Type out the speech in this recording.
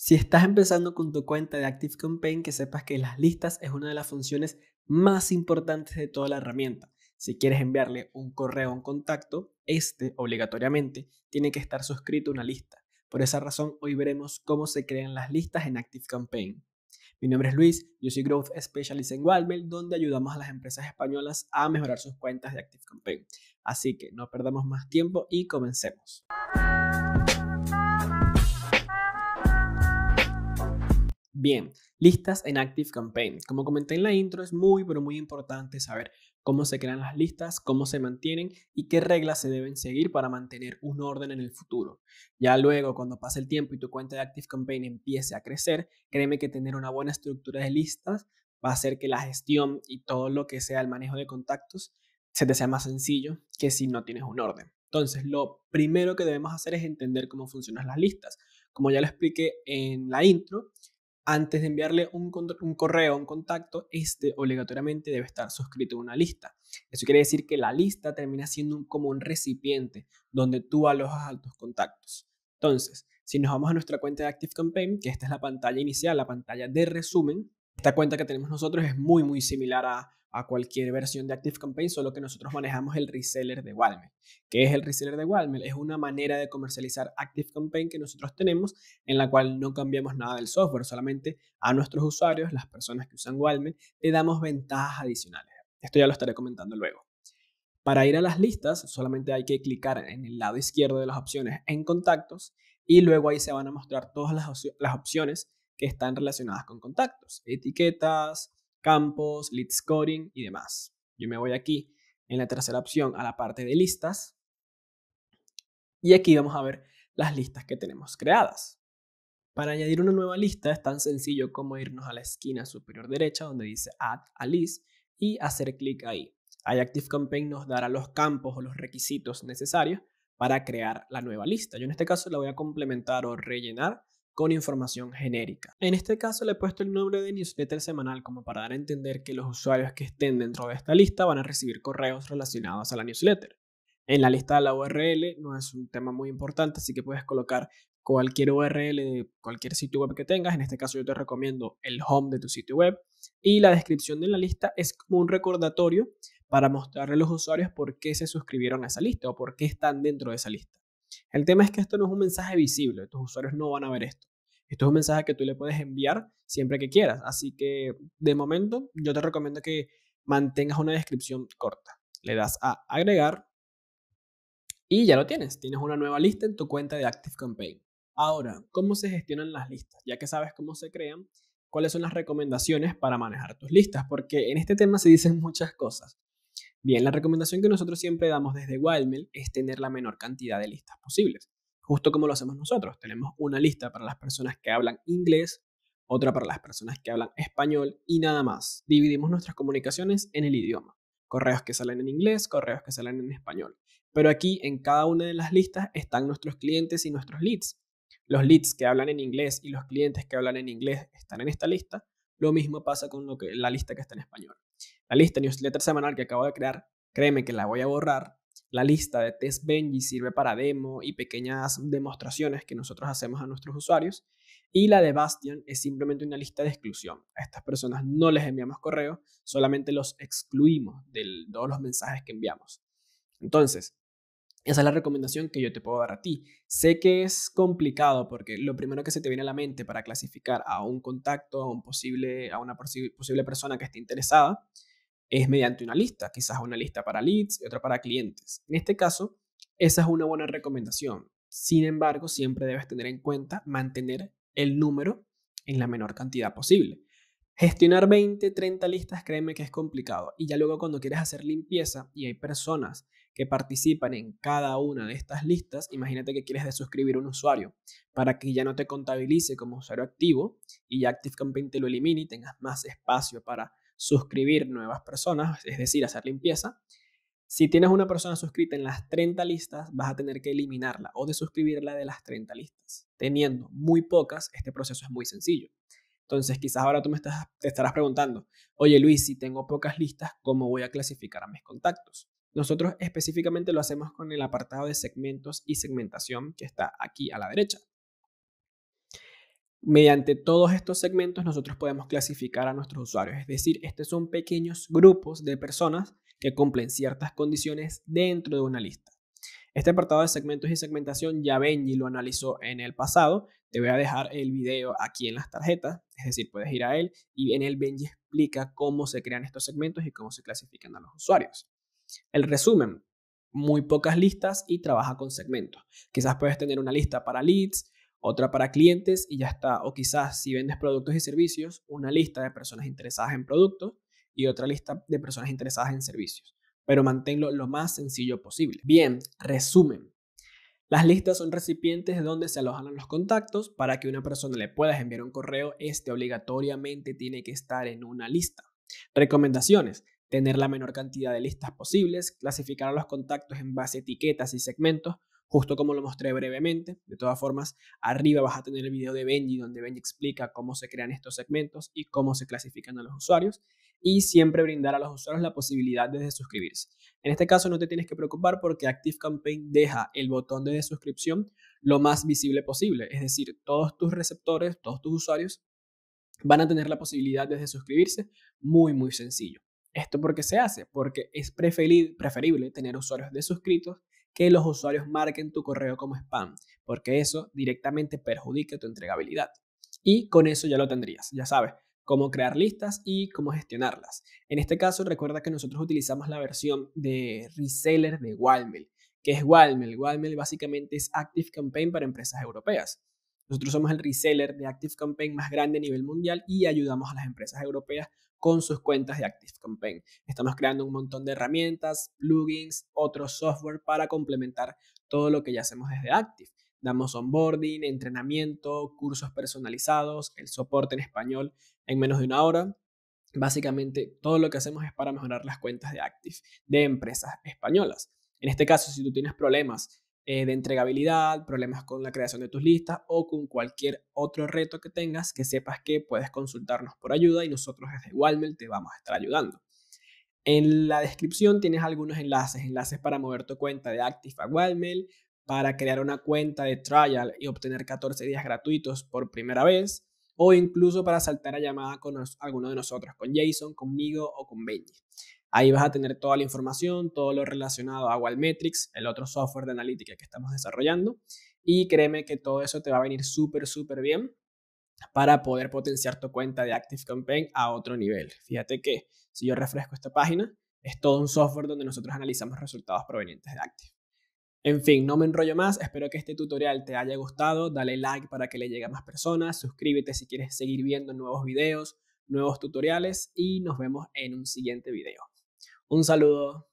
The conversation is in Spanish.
Si estás empezando con tu cuenta de ActiveCampaign, que sepas que las listas es una de las funciones más importantes de toda la herramienta. Si quieres enviarle un correo a un contacto, este obligatoriamente tiene que estar suscrito a una lista. Por esa razón, hoy veremos cómo se crean las listas en ActiveCampaign. Mi nombre es Luis, yo soy Growth Specialist en Wildmail, donde ayudamos a las empresas españolas a mejorar sus cuentas de ActiveCampaign. Así que no perdamos más tiempo y comencemos. Bien, listas en Active Campaign. Como comenté en la intro, es muy, pero muy importante saber cómo se crean las listas, cómo se mantienen y qué reglas se deben seguir para mantener un orden en el futuro. Ya luego, cuando pase el tiempo y tu cuenta de Active Campaign empiece a crecer, créeme que tener una buena estructura de listas va a hacer que la gestión y todo lo que sea el manejo de contactos se te sea más sencillo que si no tienes un orden. Entonces, lo primero que debemos hacer es entender cómo funcionan las listas. Como ya lo expliqué en la intro, antes de enviarle un, correo correo, un contacto, este obligatoriamente debe estar suscrito a una lista. Eso quiere decir que la lista termina siendo como un recipiente donde tú alojas a tus contactos. Entonces, si nos vamos a nuestra cuenta de ActiveCampaign, que esta es la pantalla inicial, la pantalla de resumen, esta cuenta que tenemos nosotros es muy, muy similar a a cualquier versión de Active Campaign, solo que nosotros manejamos el reseller de Walmart. ¿Qué es el reseller de Walmart? Es una manera de comercializar Active Campaign que nosotros tenemos, en la cual no cambiamos nada del software, solamente a nuestros usuarios, las personas que usan Walmart, le damos ventajas adicionales. Esto ya lo estaré comentando luego. Para ir a las listas, solamente hay que clicar en el lado izquierdo de las opciones en contactos y luego ahí se van a mostrar todas las, las opciones que están relacionadas con contactos, etiquetas, campos, lead scoring y demás. Yo me voy aquí en la tercera opción a la parte de listas y aquí vamos a ver las listas que tenemos creadas. Para añadir una nueva lista es tan sencillo como irnos a la esquina superior derecha donde dice Add a List y hacer clic ahí. Active Campaign nos dará los campos o los requisitos necesarios para crear la nueva lista. Yo en este caso la voy a complementar o rellenar con información genérica. En este caso le he puesto el nombre de newsletter semanal como para dar a entender que los usuarios que estén dentro de esta lista van a recibir correos relacionados a la newsletter. En la lista de la URL no es un tema muy importante, así que puedes colocar cualquier URL de cualquier sitio web que tengas. En este caso yo te recomiendo el home de tu sitio web. Y la descripción de la lista es como un recordatorio para mostrarle a los usuarios por qué se suscribieron a esa lista o por qué están dentro de esa lista. El tema es que esto no es un mensaje visible, tus usuarios no van a ver esto. Esto es un mensaje que tú le puedes enviar siempre que quieras, así que de momento yo te recomiendo que mantengas una descripción corta. Le das a agregar y ya lo tienes, tienes una nueva lista en tu cuenta de Active Campaign. Ahora, ¿cómo se gestionan las listas? Ya que sabes cómo se crean, cuáles son las recomendaciones para manejar tus listas, porque en este tema se dicen muchas cosas. Bien, la recomendación que nosotros siempre damos desde Wildmail es tener la menor cantidad de listas posibles, justo como lo hacemos nosotros. Tenemos una lista para las personas que hablan inglés, otra para las personas que hablan español y nada más. Dividimos nuestras comunicaciones en el idioma. Correos que salen en inglés, correos que salen en español. Pero aquí en cada una de las listas están nuestros clientes y nuestros leads. Los leads que hablan en inglés y los clientes que hablan en inglés están en esta lista. Lo mismo pasa con lo que, la lista que está en español. La lista newsletter semanal que acabo de crear, créeme que la voy a borrar. La lista de test Benji sirve para demo y pequeñas demostraciones que nosotros hacemos a nuestros usuarios. Y la de Bastian es simplemente una lista de exclusión. A estas personas no les enviamos correo, solamente los excluimos de todos los mensajes que enviamos. Entonces, esa es la recomendación que yo te puedo dar a ti. Sé que es complicado porque lo primero que se te viene a la mente para clasificar a un contacto, a, un posible, a una posible persona que esté interesada, es mediante una lista, quizás una lista para leads y otra para clientes. En este caso, esa es una buena recomendación. Sin embargo, siempre debes tener en cuenta mantener el número en la menor cantidad posible. Gestionar 20, 30 listas, créeme que es complicado. Y ya luego cuando quieres hacer limpieza y hay personas que participan en cada una de estas listas, imagínate que quieres desuscribir un usuario para que ya no te contabilice como usuario activo y ya te lo elimine y tengas más espacio para suscribir nuevas personas, es decir, hacer limpieza. Si tienes una persona suscrita en las 30 listas, vas a tener que eliminarla o desuscribirla de las 30 listas. Teniendo muy pocas, este proceso es muy sencillo. Entonces, quizás ahora tú me estás, te estarás preguntando, oye Luis, si tengo pocas listas, ¿cómo voy a clasificar a mis contactos? Nosotros específicamente lo hacemos con el apartado de segmentos y segmentación que está aquí a la derecha. Mediante todos estos segmentos nosotros podemos clasificar a nuestros usuarios, es decir, estos son pequeños grupos de personas que cumplen ciertas condiciones dentro de una lista. Este apartado de segmentos y segmentación ya Benji lo analizó en el pasado. Te voy a dejar el video aquí en las tarjetas, es decir, puedes ir a él y en él Benji explica cómo se crean estos segmentos y cómo se clasifican a los usuarios. El resumen, muy pocas listas y trabaja con segmentos. Quizás puedes tener una lista para leads, otra para clientes y ya está. O quizás si vendes productos y servicios, una lista de personas interesadas en productos y otra lista de personas interesadas en servicios. Pero manténlo lo más sencillo posible. Bien, resumen. Las listas son recipientes donde se alojan los contactos. Para que una persona le puedas enviar un correo, este obligatoriamente tiene que estar en una lista. Recomendaciones. Tener la menor cantidad de listas posibles, clasificar a los contactos en base a etiquetas y segmentos justo como lo mostré brevemente. De todas formas, arriba vas a tener el video de Benji donde Benji explica cómo se crean estos segmentos y cómo se clasifican a los usuarios y siempre brindar a los usuarios la posibilidad de suscribirse. En este caso no te tienes que preocupar porque ActiveCampaign deja el botón de suscripción lo más visible posible, es decir, todos tus receptores, todos tus usuarios van a tener la posibilidad de suscribirse, muy muy sencillo. ¿Esto por qué se hace? Porque es preferible tener usuarios de suscritos que los usuarios marquen tu correo como spam, porque eso directamente perjudica tu entregabilidad. Y con eso ya lo tendrías, ya sabes cómo crear listas y cómo gestionarlas. En este caso, recuerda que nosotros utilizamos la versión de reseller de Walmel. que es Walmel? Walmel básicamente es Active Campaign para empresas europeas. Nosotros somos el reseller de ActiveCampaign más grande a nivel mundial y ayudamos a las empresas europeas con sus cuentas de ActiveCampaign. Estamos creando un montón de herramientas, plugins, otros software para complementar todo lo que ya hacemos desde Active. Damos onboarding, entrenamiento, cursos personalizados, el soporte en español en menos de una hora. Básicamente todo lo que hacemos es para mejorar las cuentas de Active de empresas españolas. En este caso, si tú tienes problemas eh, de entregabilidad, problemas con la creación de tus listas o con cualquier otro reto que tengas, que sepas que puedes consultarnos por ayuda y nosotros desde Walmel te vamos a estar ayudando. En la descripción tienes algunos enlaces, enlaces para mover tu cuenta de Active a para crear una cuenta de trial y obtener 14 días gratuitos por primera vez, o incluso para saltar a llamada con alguno de nosotros, con Jason, conmigo o con Benji. Ahí vas a tener toda la información, todo lo relacionado a Wallmetrics, el otro software de analítica que estamos desarrollando. Y créeme que todo eso te va a venir súper, súper bien para poder potenciar tu cuenta de Active Campaign a otro nivel. Fíjate que si yo refresco esta página, es todo un software donde nosotros analizamos resultados provenientes de Active. En fin, no me enrollo más, espero que este tutorial te haya gustado, dale like para que le llegue a más personas, suscríbete si quieres seguir viendo nuevos videos, nuevos tutoriales y nos vemos en un siguiente video. Un saludo.